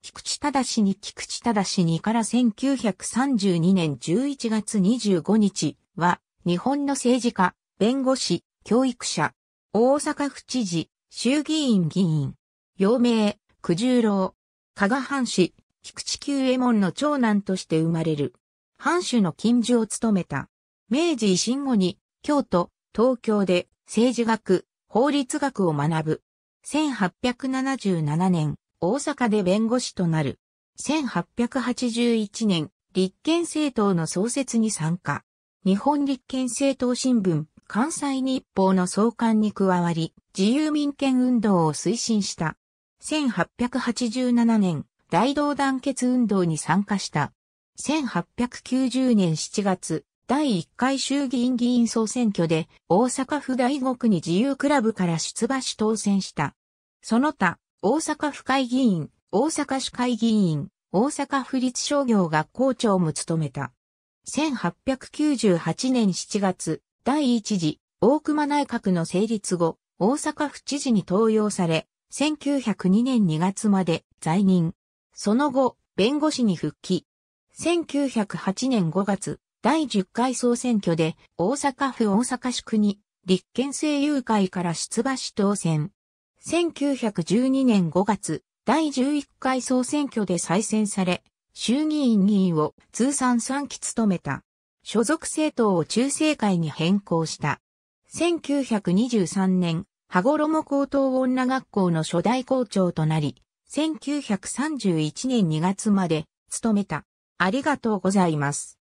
菊池忠に菊池忠にから1932年11月25日は、日本の政治家、弁護士、教育者、大阪府知事、衆議院議員、陽明、九十郎、加賀藩士、菊池久右衛門の長男として生まれる。藩主の近所を務めた。明治維新後に、京都、東京で政治学、法律学を学ぶ。1877年、大阪で弁護士となる。1881年、立憲政党の創設に参加。日本立憲政党新聞、関西日報の創刊に加わり、自由民権運動を推進した。1887年、大同団結運動に参加した。1890年7月、第1回衆議院議員総選挙で大阪府大国に自由クラブから出馬し当選した。その他、大阪府会議員、大阪市会議員、大阪府立商業学校長も務めた。1898年7月、第一次、大熊内閣の成立後、大阪府知事に登用され、1902年2月まで在任。その後、弁護士に復帰。1908年5月、第10回総選挙で大阪府大阪市区に立憲政友会から出馬し当選。1912年5月、第11回総選挙で再選され、衆議院議員を通算3期務めた。所属政党を中正会に変更した。1923年、羽衣高等女学校の初代校長となり、1931年2月まで務めた。ありがとうございます。